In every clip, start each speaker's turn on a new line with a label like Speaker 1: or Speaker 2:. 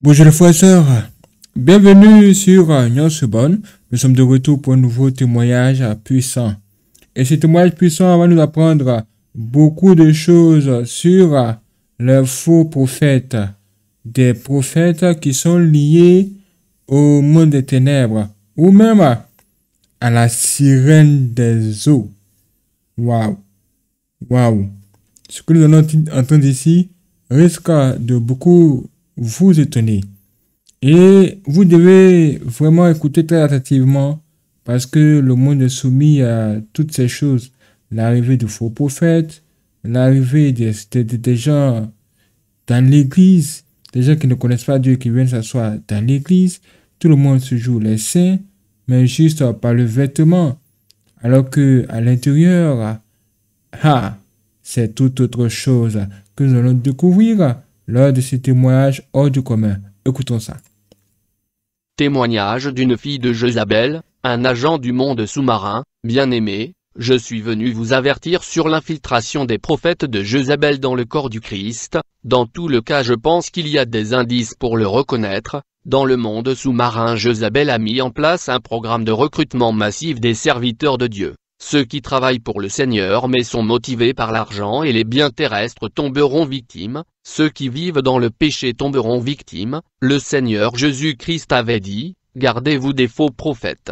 Speaker 1: Bonjour les frères bienvenue sur euh, Bonne. Nous sommes de retour pour un nouveau témoignage euh, puissant. Et ce témoignage puissant va nous apprendre euh, beaucoup de choses sur les faux prophètes, des prophètes qui sont liés au monde des ténèbres ou même à la sirène des eaux. Waouh! Waouh! Ce que nous allons entendre ici risque de beaucoup vous étonnez Et vous devez vraiment écouter très attentivement parce que le monde est soumis à toutes ces choses. L'arrivée de faux prophètes, l'arrivée des, gens dans l'église, des gens qui ne connaissent pas Dieu, qui viennent s'asseoir dans l'église. Tout le monde se joue les saints, mais juste par le vêtement. Alors que à l'intérieur, ah, c'est toute autre chose que nous allons découvrir L'un de ces témoignages hors du commun. Écoutons ça.
Speaker 2: Témoignage d'une fille de Jezabel, un agent du monde sous-marin, bien aimé, je suis venu vous avertir sur l'infiltration des prophètes de Jezabel dans le corps du Christ, dans tout le cas je pense qu'il y a des indices pour le reconnaître, dans le monde sous-marin Jezabel a mis en place un programme de recrutement massif des serviteurs de Dieu. Ceux qui travaillent pour le Seigneur mais sont motivés par l'argent et les biens terrestres tomberont victimes, ceux qui vivent dans le péché tomberont victimes, le Seigneur Jésus-Christ avait dit, gardez-vous des faux prophètes.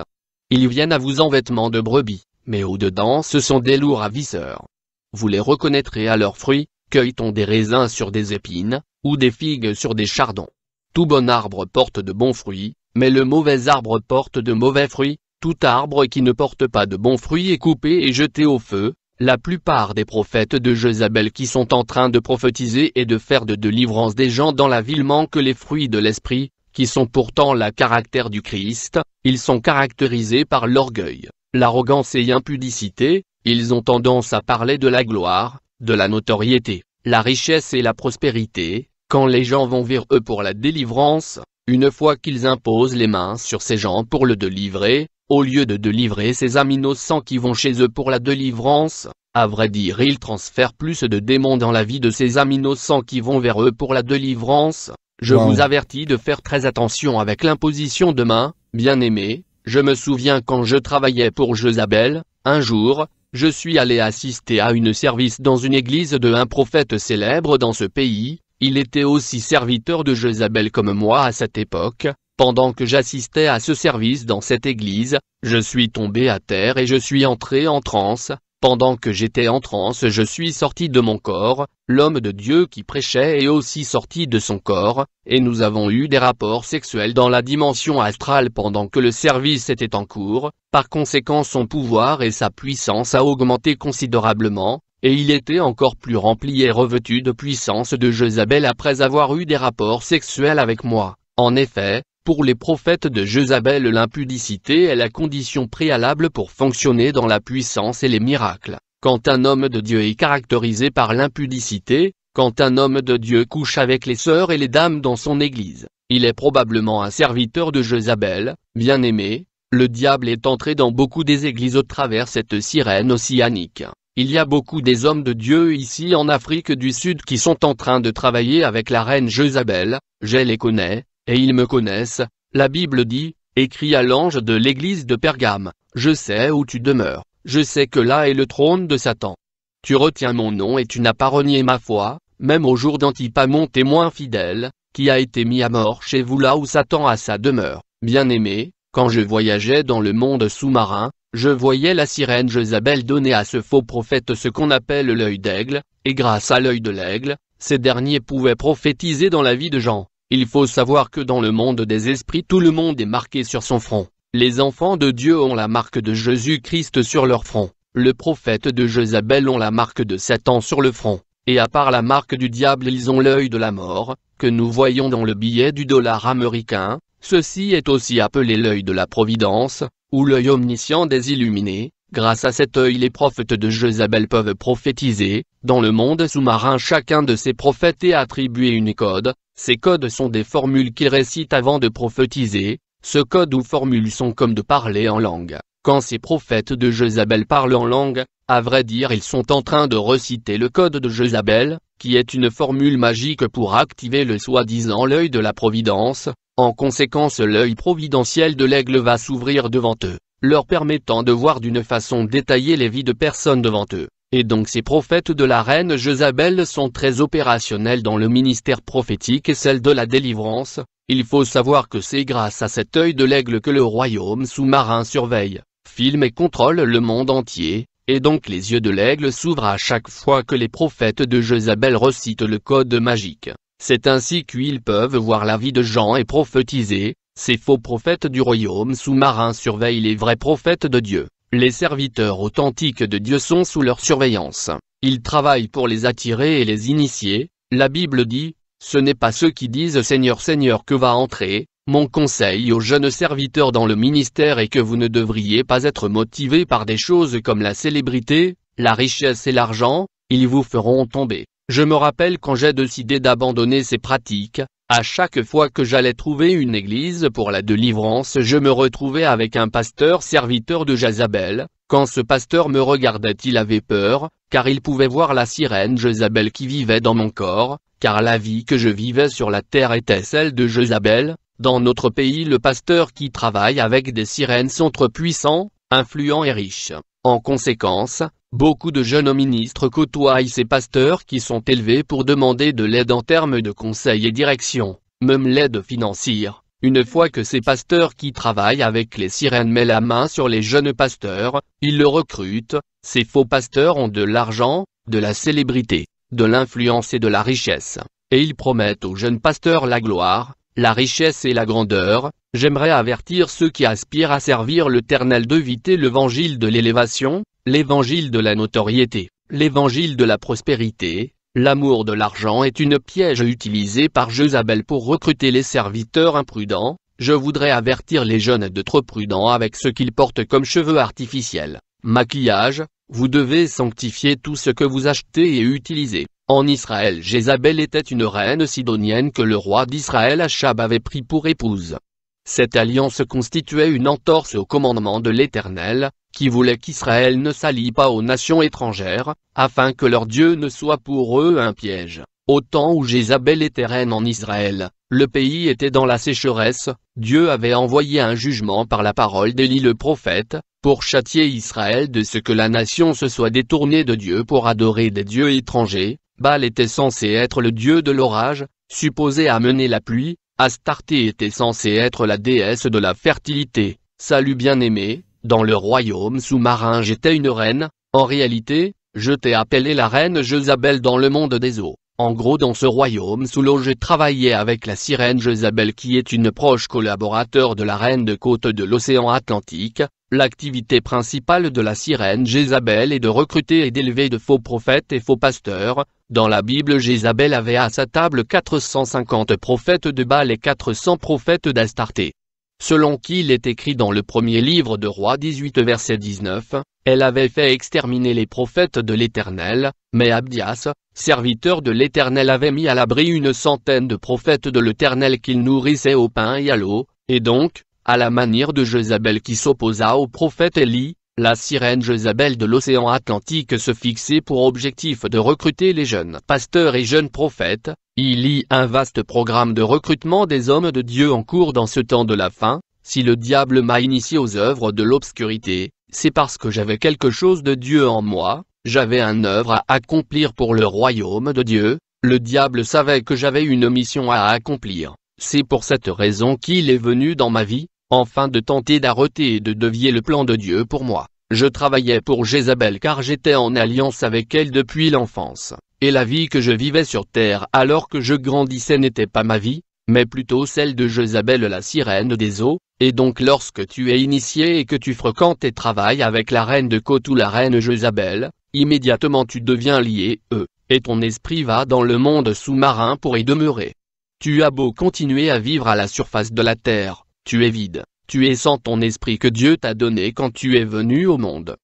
Speaker 2: Ils viennent à vous en vêtements de brebis, mais au-dedans ce sont des lourds ravisseurs. Vous les reconnaîtrez à leurs fruits, cueille on des raisins sur des épines, ou des figues sur des chardons. Tout bon arbre porte de bons fruits, mais le mauvais arbre porte de mauvais fruits, tout arbre qui ne porte pas de bons fruits est coupé et jeté au feu. La plupart des prophètes de Jézabel qui sont en train de prophétiser et de faire de délivrance des gens dans la ville manquent les fruits de l'esprit, qui sont pourtant la caractère du Christ, ils sont caractérisés par l'orgueil, l'arrogance et l'impudicité, ils ont tendance à parler de la gloire, de la notoriété, la richesse et la prospérité, quand les gens vont vers eux pour la délivrance, une fois qu'ils imposent les mains sur ces gens pour le délivrer, au lieu de délivrer ces âmes innocents qui vont chez eux pour la délivrance, à vrai dire ils transfèrent plus de démons dans la vie de ces âmes innocents qui vont vers eux pour la délivrance, je vous avertis de faire très attention avec l'imposition de main, bien aimé, je me souviens quand je travaillais pour Jezabel, un jour, je suis allé assister à une service dans une église de un prophète célèbre dans ce pays, il était aussi serviteur de Jezabel comme moi à cette époque, pendant que j'assistais à ce service dans cette église, je suis tombé à terre et je suis entré en transe, pendant que j'étais en transe je suis sorti de mon corps, l'homme de Dieu qui prêchait est aussi sorti de son corps, et nous avons eu des rapports sexuels dans la dimension astrale pendant que le service était en cours, par conséquent son pouvoir et sa puissance a augmenté considérablement, et il était encore plus rempli et revêtu de puissance de Jezabel après avoir eu des rapports sexuels avec moi. En effet, pour les prophètes de Jezabel l'impudicité est la condition préalable pour fonctionner dans la puissance et les miracles. Quand un homme de Dieu est caractérisé par l'impudicité, quand un homme de Dieu couche avec les sœurs et les dames dans son église, il est probablement un serviteur de Jezabel, bien aimé, le diable est entré dans beaucoup des églises au travers cette sirène océanique. Il y a beaucoup des hommes de Dieu ici en Afrique du Sud qui sont en train de travailler avec la reine Jezabel, je les connais, et ils me connaissent, la Bible dit, écrit à l'ange de l'église de Pergame, je sais où tu demeures, je sais que là est le trône de Satan. Tu retiens mon nom et tu n'as pas renié ma foi, même au jour d'Antipas mon témoin fidèle, qui a été mis à mort chez vous là où Satan a sa demeure. Bien-aimé, quand je voyageais dans le monde sous-marin, je voyais la sirène Jezabel donner à ce faux prophète ce qu'on appelle l'œil d'aigle, et grâce à l'œil de l'aigle, ces derniers pouvaient prophétiser dans la vie de Jean. Il faut savoir que dans le monde des esprits tout le monde est marqué sur son front. Les enfants de Dieu ont la marque de Jésus-Christ sur leur front. Le prophète de Jézabel ont la marque de Satan sur le front. Et à part la marque du diable ils ont l'œil de la mort, que nous voyons dans le billet du dollar américain, ceci est aussi appelé l'œil de la providence, ou l'œil omniscient des illuminés, Grâce à cet œil les prophètes de Jezabel peuvent prophétiser, dans le monde sous-marin chacun de ces prophètes est attribué une code, ces codes sont des formules qu'ils récitent avant de prophétiser, ce code ou formule sont comme de parler en langue. Quand ces prophètes de Jezabel parlent en langue, à vrai dire ils sont en train de reciter le code de Jezabel, qui est une formule magique pour activer le soi-disant l'œil de la providence, en conséquence l'œil providentiel de l'aigle va s'ouvrir devant eux leur permettant de voir d'une façon détaillée les vies de personnes devant eux. Et donc ces prophètes de la reine Jezabel sont très opérationnels dans le ministère prophétique et celle de la délivrance, il faut savoir que c'est grâce à cet œil de l'aigle que le royaume sous-marin surveille, filme et contrôle le monde entier, et donc les yeux de l'aigle s'ouvrent à chaque fois que les prophètes de Jezabel recitent le code magique. C'est ainsi qu'ils peuvent voir la vie de gens et prophétiser, ces faux prophètes du royaume sous-marin surveillent les vrais prophètes de Dieu. Les serviteurs authentiques de Dieu sont sous leur surveillance. Ils travaillent pour les attirer et les initier. La Bible dit, ce n'est pas ceux qui disent Seigneur Seigneur que va entrer, mon conseil aux jeunes serviteurs dans le ministère est que vous ne devriez pas être motivés par des choses comme la célébrité, la richesse et l'argent, ils vous feront tomber. Je me rappelle quand j'ai décidé d'abandonner ces pratiques, à chaque fois que j'allais trouver une église pour la délivrance je me retrouvais avec un pasteur serviteur de Jezabel, quand ce pasteur me regardait il avait peur, car il pouvait voir la sirène Jezabel qui vivait dans mon corps, car la vie que je vivais sur la terre était celle de Jezabel, dans notre pays le pasteur qui travaille avec des sirènes sont trop puissants, influents et riches. En conséquence, beaucoup de jeunes ministres côtoient ces pasteurs qui sont élevés pour demander de l'aide en termes de conseils et direction, même l'aide financière. Une fois que ces pasteurs qui travaillent avec les sirènes mettent la main sur les jeunes pasteurs, ils le recrutent, ces faux pasteurs ont de l'argent, de la célébrité, de l'influence et de la richesse, et ils promettent aux jeunes pasteurs la gloire, la richesse et la grandeur, J'aimerais avertir ceux qui aspirent à servir l'Éternel d'éviter l'évangile de l'élévation, l'évangile de la notoriété, l'évangile de la prospérité. L'amour de l'argent est une piège utilisée par Jezabel pour recruter les serviteurs imprudents. Je voudrais avertir les jeunes d'être prudents avec ce qu'ils portent comme cheveux artificiels, maquillage, vous devez sanctifier tout ce que vous achetez et utilisez. En Israël Jézabel était une reine sidonienne que le roi d'Israël Achab avait pris pour épouse. Cette alliance constituait une entorse au commandement de l'Éternel, qui voulait qu'Israël ne s'allie pas aux nations étrangères, afin que leur Dieu ne soit pour eux un piège. Au temps où Jézabel était reine en Israël, le pays était dans la sécheresse, Dieu avait envoyé un jugement par la parole d'Élie le prophète, pour châtier Israël de ce que la nation se soit détournée de Dieu pour adorer des dieux étrangers, Baal était censé être le dieu de l'orage, supposé amener la pluie, Astarté était censée être la déesse de la fertilité, salut bien aimé dans le royaume sous-marin j'étais une reine, en réalité, je t'ai appelé la reine Jezabel dans le monde des eaux. En gros dans ce royaume sous je travaillait avec la sirène Jézabel qui est une proche collaborateur de la reine de côte de l'océan Atlantique, l'activité principale de la sirène Jézabel est de recruter et d'élever de faux prophètes et faux pasteurs, dans la Bible Jézabel avait à sa table 450 prophètes de Baal et 400 prophètes d'Astarté selon il est écrit dans le premier livre de Roi 18 verset 19, elle avait fait exterminer les prophètes de l'Éternel, mais Abdias, serviteur de l'Éternel avait mis à l'abri une centaine de prophètes de l'Éternel qu'il nourrissait au pain et à l'eau, et donc, à la manière de Jézabel qui s'opposa au prophète Élie, la sirène Jezabel de l'océan Atlantique se fixait pour objectif de recruter les jeunes pasteurs et jeunes prophètes, il y un vaste programme de recrutement des hommes de Dieu en cours dans ce temps de la fin, si le diable m'a initié aux œuvres de l'obscurité, c'est parce que j'avais quelque chose de Dieu en moi, j'avais un œuvre à accomplir pour le royaume de Dieu, le diable savait que j'avais une mission à accomplir, c'est pour cette raison qu'il est venu dans ma vie, Enfin de tenter d'arrêter et de devier le plan de Dieu pour moi, je travaillais pour Jézabel car j'étais en alliance avec elle depuis l'enfance, et la vie que je vivais sur terre alors que je grandissais n'était pas ma vie, mais plutôt celle de Jézabel la sirène des eaux, et donc lorsque tu es initié et que tu fréquentes et travailles avec la reine de côte ou la reine Jézabel, immédiatement tu deviens lié, eux, et ton esprit va dans le monde sous-marin pour y demeurer. Tu as beau continuer à vivre à la surface de la terre, tu es vide, tu es sans ton esprit que Dieu t'a donné quand tu es venu au monde.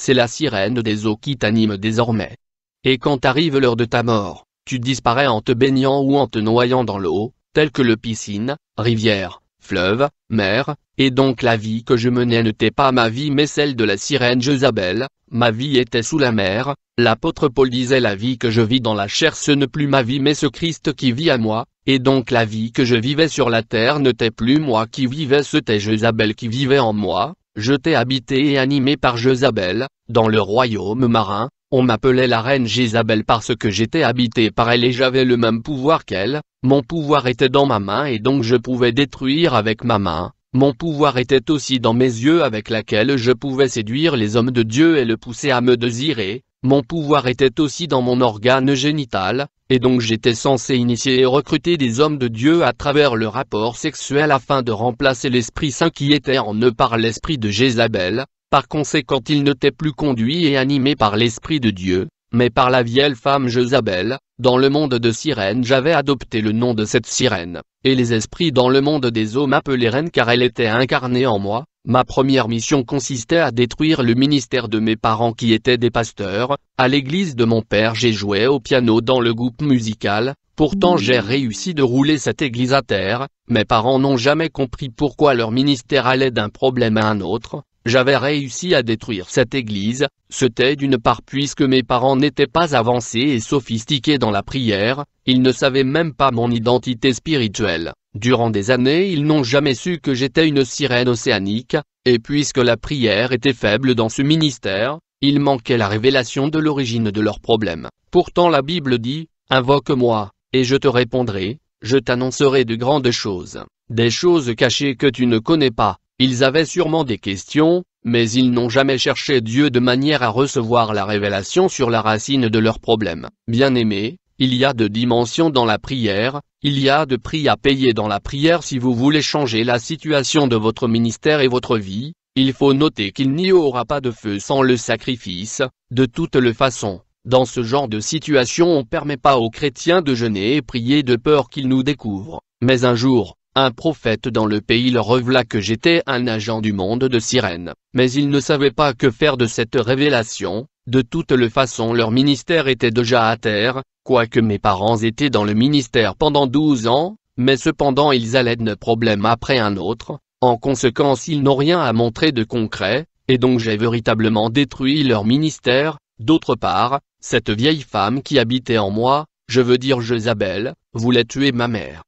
Speaker 2: C'est la sirène des eaux qui t'anime désormais. Et quand arrive l'heure de ta mort, tu disparais en te baignant ou en te noyant dans l'eau, telle que le piscine, rivière, fleuve, mer, et donc la vie que je menais n'était pas ma vie mais celle de la sirène Jezabel, ma vie était sous la mer, L'apôtre Paul disait la vie que je vis dans la chair ce n'est plus ma vie mais ce Christ qui vit à moi, et donc la vie que je vivais sur la terre n'était plus moi qui vivais c'était Jezabel qui vivait en moi, je t'ai habité et animé par Jezabel, dans le royaume marin, on m'appelait la reine Jézabel parce que j'étais habité par elle et j'avais le même pouvoir qu'elle, mon pouvoir était dans ma main et donc je pouvais détruire avec ma main, mon pouvoir était aussi dans mes yeux avec laquelle je pouvais séduire les hommes de Dieu et le pousser à me désirer, mon pouvoir était aussi dans mon organe génital, et donc j'étais censé initier et recruter des hommes de Dieu à travers le rapport sexuel afin de remplacer l'Esprit Saint qui était en eux par l'Esprit de Jézabel, par conséquent ils n'étaient plus conduits et animés par l'Esprit de Dieu, mais par la vieille femme Jézabel, dans le monde de Sirène j'avais adopté le nom de cette sirène, et les esprits dans le monde des hommes appelaient « reine car elle était incarnée en moi, Ma première mission consistait à détruire le ministère de mes parents qui étaient des pasteurs, à l'église de mon père j'ai joué au piano dans le groupe musical, pourtant mmh. j'ai réussi de rouler cette église à terre, mes parents n'ont jamais compris pourquoi leur ministère allait d'un problème à un autre, j'avais réussi à détruire cette église, c'était d'une part puisque mes parents n'étaient pas avancés et sophistiqués dans la prière, ils ne savaient même pas mon identité spirituelle. Durant des années ils n'ont jamais su que j'étais une sirène océanique, et puisque la prière était faible dans ce ministère, il manquait la révélation de l'origine de leurs problèmes. Pourtant la Bible dit, Invoque-moi, et je te répondrai, je t'annoncerai de grandes choses, des choses cachées que tu ne connais pas, ils avaient sûrement des questions, mais ils n'ont jamais cherché Dieu de manière à recevoir la révélation sur la racine de leurs problèmes. Bien aimé, il y a de dimensions dans la prière, il y a de prix à payer dans la prière si vous voulez changer la situation de votre ministère et votre vie, il faut noter qu'il n'y aura pas de feu sans le sacrifice, de toutes les façons. Dans ce genre de situation on ne permet pas aux chrétiens de jeûner et prier de peur qu'ils nous découvrent. Mais un jour, un prophète dans le pays leur revela que j'étais un agent du monde de sirène, mais ils ne savaient pas que faire de cette révélation, de toute le façon leur ministère était déjà à terre, quoique mes parents étaient dans le ministère pendant douze ans, mais cependant ils allaient de problème après un autre, en conséquence ils n'ont rien à montrer de concret, et donc j'ai véritablement détruit leur ministère, d'autre part, cette vieille femme qui habitait en moi, je veux dire Jezabel, voulait tuer ma mère.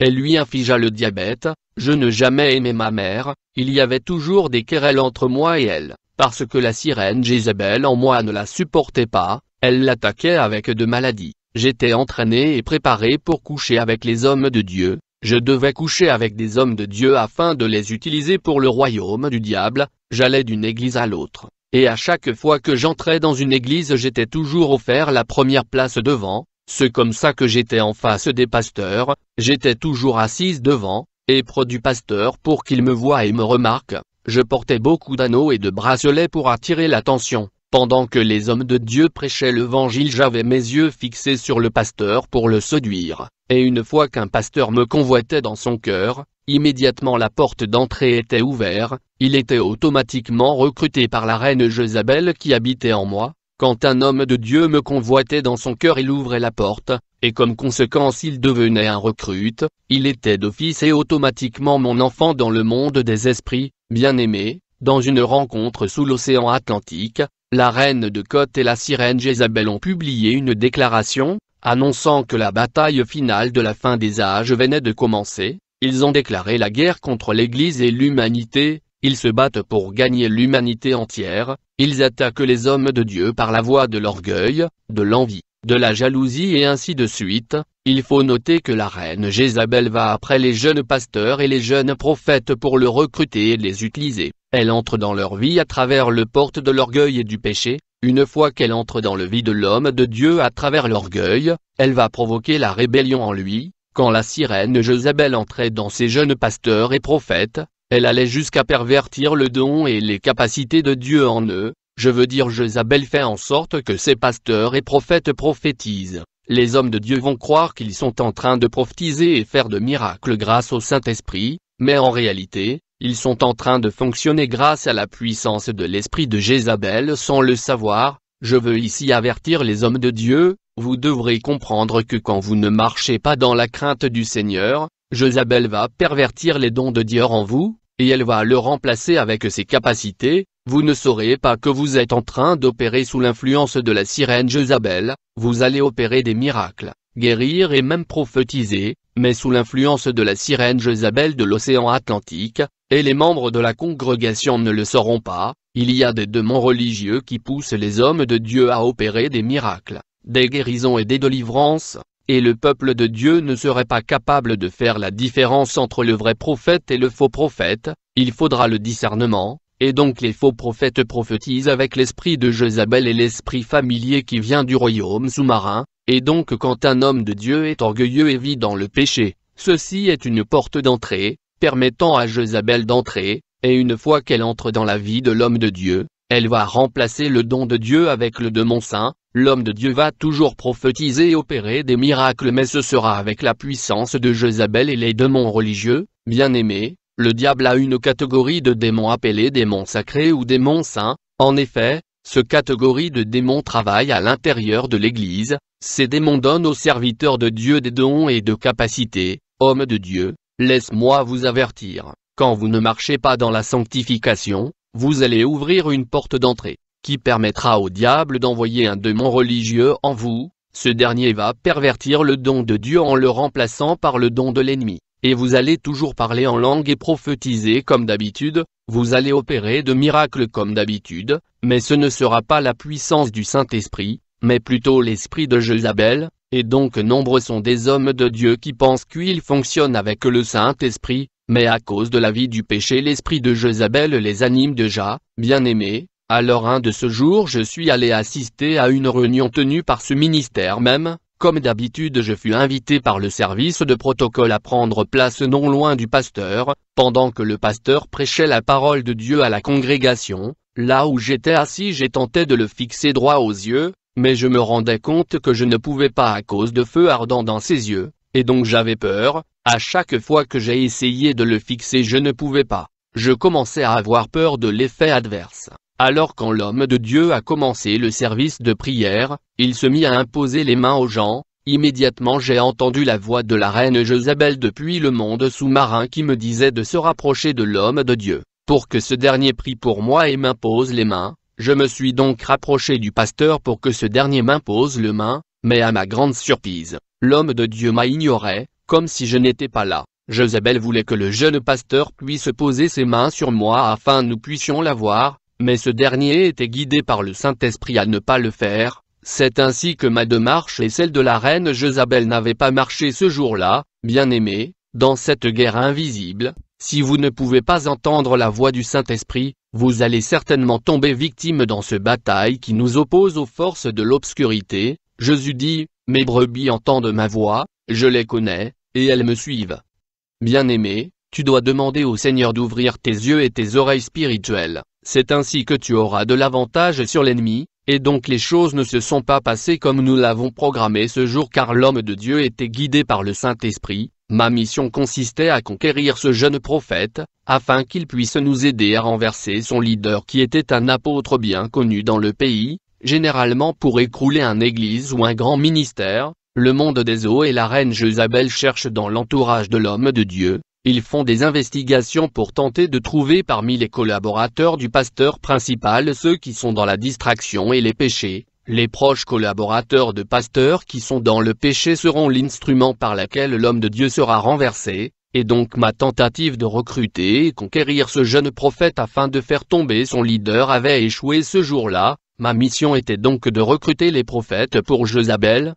Speaker 2: Elle lui infligea le diabète, je ne jamais aimé ma mère, il y avait toujours des querelles entre moi et elle, parce que la sirène Jézabel en moi ne la supportait pas, elle l'attaquait avec de maladies. J'étais entraîné et préparé pour coucher avec les hommes de Dieu, je devais coucher avec des hommes de Dieu afin de les utiliser pour le royaume du diable, j'allais d'une église à l'autre, et à chaque fois que j'entrais dans une église j'étais toujours offert la première place devant, c'est comme ça que j'étais en face des pasteurs, j'étais toujours assise devant, et près du pasteur pour qu'il me voie et me remarque, je portais beaucoup d'anneaux et de bracelets pour attirer l'attention. Pendant que les hommes de Dieu prêchaient l'évangile j'avais mes yeux fixés sur le pasteur pour le séduire, et une fois qu'un pasteur me convoitait dans son cœur, immédiatement la porte d'entrée était ouverte, il était automatiquement recruté par la reine Jezabel qui habitait en moi, quand un homme de Dieu me convoitait dans son cœur il ouvrait la porte, et comme conséquence il devenait un recrute, il était d'office et automatiquement mon enfant dans le monde des esprits, bien-aimé, dans une rencontre sous l'océan Atlantique, la reine de Côte et la sirène Jézabel ont publié une déclaration, annonçant que la bataille finale de la fin des âges venait de commencer, ils ont déclaré la guerre contre l'Église et l'humanité, ils se battent pour gagner l'humanité entière, ils attaquent les hommes de Dieu par la voie de l'orgueil, de l'envie, de la jalousie et ainsi de suite. Il faut noter que la reine Jézabel va après les jeunes pasteurs et les jeunes prophètes pour le recruter et les utiliser. Elle entre dans leur vie à travers le porte de l'orgueil et du péché, une fois qu'elle entre dans le vie de l'homme de Dieu à travers l'orgueil, elle va provoquer la rébellion en lui, quand la sirène Jézabel entrait dans ses jeunes pasteurs et prophètes, elle allait jusqu'à pervertir le don et les capacités de Dieu en eux, je veux dire Jézabel fait en sorte que ses pasteurs et prophètes prophétisent. Les hommes de Dieu vont croire qu'ils sont en train de prophétiser et faire de miracles grâce au Saint-Esprit, mais en réalité, ils sont en train de fonctionner grâce à la puissance de l'esprit de Jézabel sans le savoir, je veux ici avertir les hommes de Dieu, vous devrez comprendre que quand vous ne marchez pas dans la crainte du Seigneur, Jezabel va pervertir les dons de Dieu en vous, et elle va le remplacer avec ses capacités, vous ne saurez pas que vous êtes en train d'opérer sous l'influence de la sirène Jezabel, vous allez opérer des miracles, guérir et même prophétiser, mais sous l'influence de la sirène Jezabel de l'océan Atlantique, et les membres de la congrégation ne le sauront pas, il y a des démons religieux qui poussent les hommes de Dieu à opérer des miracles, des guérisons et des délivrances, et le peuple de Dieu ne serait pas capable de faire la différence entre le vrai prophète et le faux prophète, il faudra le discernement, et donc les faux prophètes prophétisent avec l'esprit de Jezabel et l'esprit familier qui vient du royaume sous-marin, et donc quand un homme de Dieu est orgueilleux et vit dans le péché, ceci est une porte d'entrée, permettant à Jezabel d'entrer, et une fois qu'elle entre dans la vie de l'homme de Dieu, elle va remplacer le don de Dieu avec le démon saint, l'homme de Dieu va toujours prophétiser et opérer des miracles mais ce sera avec la puissance de Jezabel et les démons religieux, bien-aimés, le diable a une catégorie de démons appelés démons sacrés ou démons saints, en effet, ce catégorie de démons travaille à l'intérieur de l'Église, ces démons donnent aux serviteurs de Dieu des dons et de capacités, homme de Dieu, laisse-moi vous avertir, quand vous ne marchez pas dans la sanctification, vous allez ouvrir une porte d'entrée, qui permettra au diable d'envoyer un démon religieux en vous, ce dernier va pervertir le don de Dieu en le remplaçant par le don de l'ennemi, et vous allez toujours parler en langue et prophétiser comme d'habitude, vous allez opérer de miracles comme d'habitude, mais ce ne sera pas la puissance du Saint-Esprit, mais plutôt l'esprit de Jezabel, et donc nombreux sont des hommes de Dieu qui pensent qu'ils fonctionnent avec le Saint-Esprit, mais à cause de la vie du péché l'esprit de Jezabel les anime déjà, bien aimé, alors un de ce jour je suis allé assister à une réunion tenue par ce ministère même, comme d'habitude je fus invité par le service de protocole à prendre place non loin du pasteur, pendant que le pasteur prêchait la parole de Dieu à la congrégation, là où j'étais assis j'ai tenté de le fixer droit aux yeux, mais je me rendais compte que je ne pouvais pas à cause de feu ardent dans ses yeux, et donc j'avais peur, à chaque fois que j'ai essayé de le fixer je ne pouvais pas. Je commençais à avoir peur de l'effet adverse. Alors quand l'homme de Dieu a commencé le service de prière, il se mit à imposer les mains aux gens, immédiatement j'ai entendu la voix de la reine Jezabel depuis le monde sous-marin qui me disait de se rapprocher de l'homme de Dieu, pour que ce dernier prie pour moi et m'impose les mains, je me suis donc rapproché du pasteur pour que ce dernier m'impose le main, mais à ma grande surprise, l'homme de Dieu m'a ignoré, comme si je n'étais pas là, Jezabel voulait que le jeune pasteur puisse poser ses mains sur moi afin nous puissions la voir, mais ce dernier était guidé par le Saint-Esprit à ne pas le faire, c'est ainsi que ma démarche et celle de la reine Jezabel n'avaient pas marché ce jour-là, bien aimé, dans cette guerre invisible, si vous ne pouvez pas entendre la voix du Saint-Esprit, vous allez certainement tomber victime dans ce bataille qui nous oppose aux forces de l'obscurité, Jésus dit, mes brebis entendent ma voix, je les connais, et elles me suivent. Bien-aimé, tu dois demander au Seigneur d'ouvrir tes yeux et tes oreilles spirituelles, c'est ainsi que tu auras de l'avantage sur l'ennemi, et donc les choses ne se sont pas passées comme nous l'avons programmé ce jour car l'homme de Dieu était guidé par le Saint-Esprit, ma mission consistait à conquérir ce jeune prophète, afin qu'il puisse nous aider à renverser son leader qui était un apôtre bien connu dans le pays, généralement pour écrouler un église ou un grand ministère, le monde des eaux et la reine Jezabel cherchent dans l'entourage de l'homme de Dieu, ils font des investigations pour tenter de trouver parmi les collaborateurs du pasteur principal ceux qui sont dans la distraction et les péchés, les proches collaborateurs de pasteurs qui sont dans le péché seront l'instrument par lequel l'homme de Dieu sera renversé, et donc ma tentative de recruter et conquérir ce jeune prophète afin de faire tomber son leader avait échoué ce jour-là, ma mission était donc de recruter les prophètes pour Jezabel,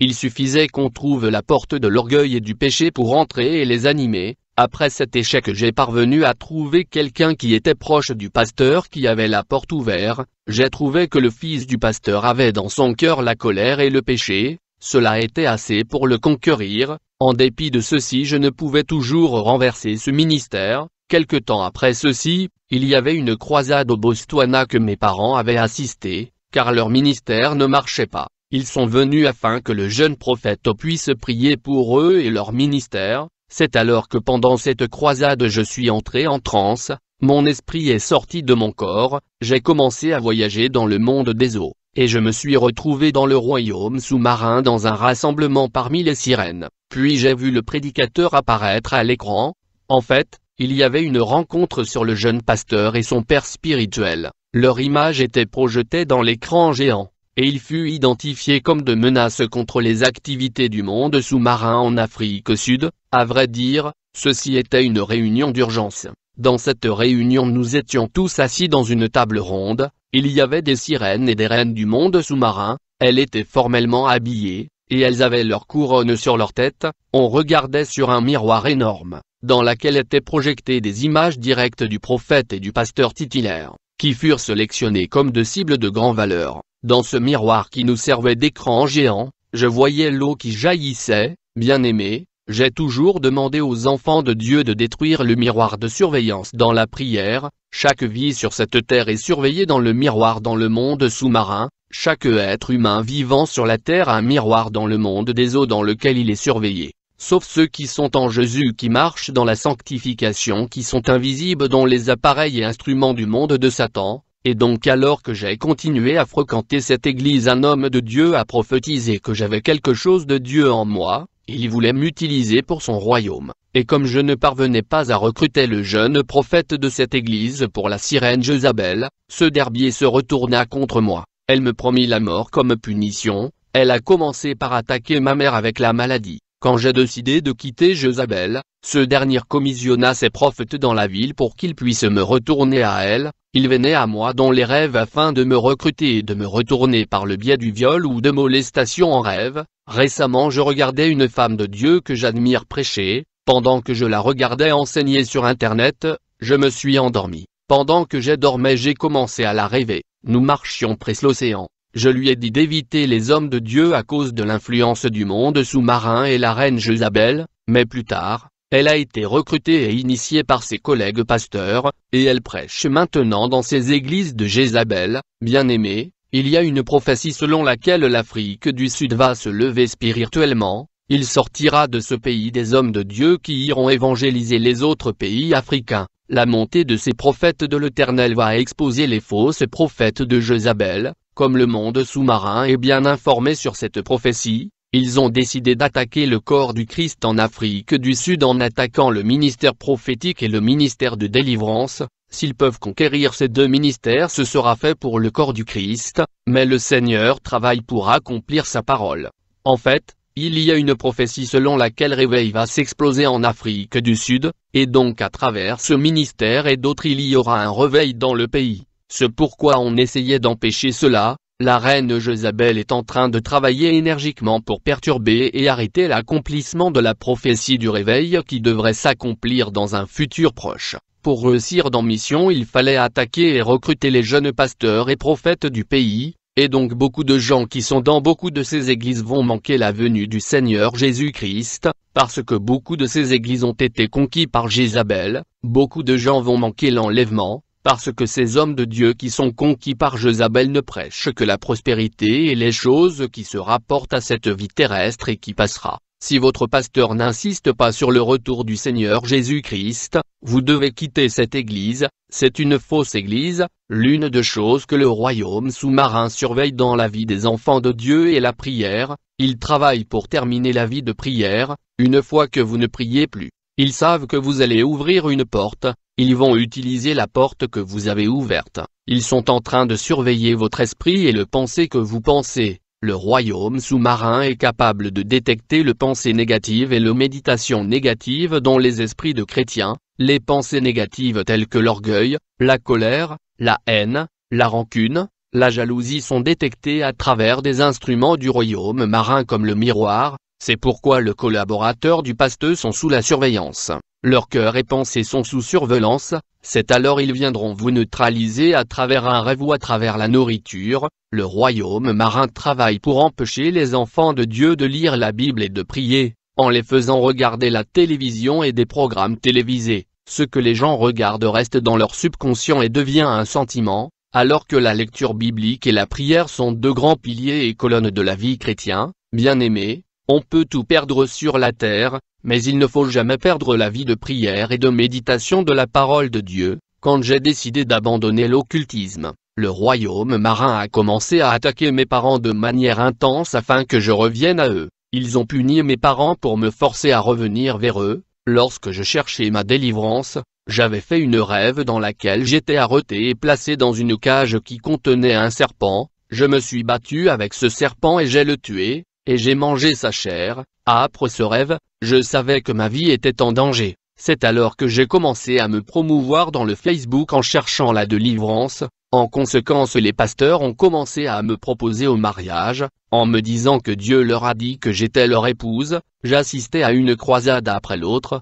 Speaker 2: il suffisait qu'on trouve la porte de l'orgueil et du péché pour entrer et les animer, après cet échec j'ai parvenu à trouver quelqu'un qui était proche du pasteur qui avait la porte ouverte, j'ai trouvé que le fils du pasteur avait dans son cœur la colère et le péché, cela était assez pour le conquérir, en dépit de ceci je ne pouvais toujours renverser ce ministère, quelque temps après ceci, il y avait une croisade au Bostwana que mes parents avaient assisté, car leur ministère ne marchait pas. Ils sont venus afin que le jeune prophète puisse prier pour eux et leur ministère, c'est alors que pendant cette croisade je suis entré en transe, mon esprit est sorti de mon corps, j'ai commencé à voyager dans le monde des eaux, et je me suis retrouvé dans le royaume sous-marin dans un rassemblement parmi les sirènes, puis j'ai vu le prédicateur apparaître à l'écran, en fait, il y avait une rencontre sur le jeune pasteur et son père spirituel, leur image était projetée dans l'écran géant et il fut identifié comme de menace contre les activités du monde sous-marin en Afrique Sud, à vrai dire, ceci était une réunion d'urgence. Dans cette réunion nous étions tous assis dans une table ronde, il y avait des sirènes et des reines du monde sous-marin, elles étaient formellement habillées, et elles avaient leur couronne sur leur tête, on regardait sur un miroir énorme, dans laquelle étaient projectées des images directes du prophète et du pasteur titulaire qui furent sélectionnés comme de cibles de grande valeur. Dans ce miroir qui nous servait d'écran géant, je voyais l'eau qui jaillissait, bien aimé, j'ai toujours demandé aux enfants de Dieu de détruire le miroir de surveillance dans la prière, chaque vie sur cette terre est surveillée dans le miroir dans le monde sous-marin, chaque être humain vivant sur la terre a un miroir dans le monde des eaux dans lequel il est surveillé sauf ceux qui sont en Jésus qui marchent dans la sanctification qui sont invisibles dans les appareils et instruments du monde de Satan, et donc alors que j'ai continué à fréquenter cette église un homme de Dieu a prophétisé que j'avais quelque chose de Dieu en moi, il voulait m'utiliser pour son royaume, et comme je ne parvenais pas à recruter le jeune prophète de cette église pour la sirène Jezabel, ce derbier se retourna contre moi, elle me promit la mort comme punition, elle a commencé par attaquer ma mère avec la maladie, quand j'ai décidé de quitter Jezabel, ce dernier commissionna ses prophètes dans la ville pour qu'ils puissent me retourner à elle, ils venaient à moi dans les rêves afin de me recruter et de me retourner par le biais du viol ou de molestation en rêve. Récemment je regardais une femme de Dieu que j'admire prêcher, pendant que je la regardais enseigner sur internet, je me suis endormi. Pendant que j'ai dormi j'ai commencé à la rêver, nous marchions près l'océan, je lui ai dit d'éviter les hommes de Dieu à cause de l'influence du monde sous-marin et la reine Jezabel, mais plus tard, elle a été recrutée et initiée par ses collègues pasteurs, et elle prêche maintenant dans ces églises de Jézabel, bien-aimée, il y a une prophétie selon laquelle l'Afrique du Sud va se lever spirituellement, il sortira de ce pays des hommes de Dieu qui iront évangéliser les autres pays africains. La montée de ces prophètes de l'Éternel va exposer les fausses prophètes de Jézabel, comme le monde sous-marin est bien informé sur cette prophétie, ils ont décidé d'attaquer le corps du Christ en Afrique du Sud en attaquant le ministère prophétique et le ministère de délivrance, S'ils peuvent conquérir ces deux ministères ce sera fait pour le corps du Christ, mais le Seigneur travaille pour accomplir sa parole. En fait, il y a une prophétie selon laquelle réveil va s'exploser en Afrique du Sud, et donc à travers ce ministère et d'autres il y aura un réveil dans le pays. Ce pourquoi on essayait d'empêcher cela, la reine Jezabel est en train de travailler énergiquement pour perturber et arrêter l'accomplissement de la prophétie du réveil qui devrait s'accomplir dans un futur proche. Pour réussir dans mission il fallait attaquer et recruter les jeunes pasteurs et prophètes du pays, et donc beaucoup de gens qui sont dans beaucoup de ces églises vont manquer la venue du Seigneur Jésus-Christ, parce que beaucoup de ces églises ont été conquis par Jézabel, beaucoup de gens vont manquer l'enlèvement, parce que ces hommes de Dieu qui sont conquis par Jezabel ne prêchent que la prospérité et les choses qui se rapportent à cette vie terrestre et qui passera. Si votre pasteur n'insiste pas sur le retour du Seigneur Jésus-Christ, vous devez quitter cette église, c'est une fausse église, l'une des choses que le royaume sous-marin surveille dans la vie des enfants de Dieu est la prière, il travaille pour terminer la vie de prière, une fois que vous ne priez plus, ils savent que vous allez ouvrir une porte, ils vont utiliser la porte que vous avez ouverte. Ils sont en train de surveiller votre esprit et le penser que vous pensez. Le royaume sous-marin est capable de détecter le pensée négative et le méditation négative dans les esprits de chrétiens, les pensées négatives telles que l'orgueil, la colère, la haine, la rancune, la jalousie sont détectées à travers des instruments du royaume marin comme le miroir, c'est pourquoi le collaborateur du Pasteur sont sous la surveillance, leur cœur et pensée sont sous surveillance, c'est alors ils viendront vous neutraliser à travers un rêve ou à travers la nourriture, le royaume marin travaille pour empêcher les enfants de Dieu de lire la Bible et de prier, en les faisant regarder la télévision et des programmes télévisés, ce que les gens regardent reste dans leur subconscient et devient un sentiment, alors que la lecture biblique et la prière sont deux grands piliers et colonnes de la vie chrétienne, bien aimé. On peut tout perdre sur la terre, mais il ne faut jamais perdre la vie de prière et de méditation de la parole de Dieu. Quand j'ai décidé d'abandonner l'occultisme, le royaume marin a commencé à attaquer mes parents de manière intense afin que je revienne à eux. Ils ont puni mes parents pour me forcer à revenir vers eux. Lorsque je cherchais ma délivrance, j'avais fait une rêve dans laquelle j'étais arrêté et placé dans une cage qui contenait un serpent. Je me suis battu avec ce serpent et j'ai le tué, et j'ai mangé sa chair, âpre ce rêve, je savais que ma vie était en danger. C'est alors que j'ai commencé à me promouvoir dans le Facebook en cherchant la délivrance, en conséquence les pasteurs ont commencé à me proposer au mariage, en me disant que Dieu leur a dit que j'étais leur épouse, j'assistais à une croisade après l'autre.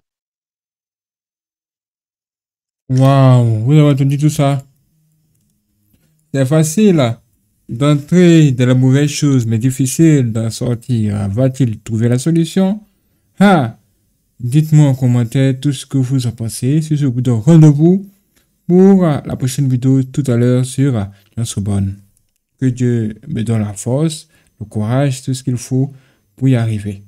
Speaker 1: Waouh, vous avez entendu tout ça C'est facile d'entrer dans la mauvaise chose, mais difficile d'en sortir. Va-t-il trouver la solution Ah Dites-moi en commentaire tout ce que vous en pensez. Si je vous donne rendez-vous pour la prochaine vidéo tout à l'heure sur la bonne. Que Dieu me donne la force, le courage, tout ce qu'il faut pour y arriver.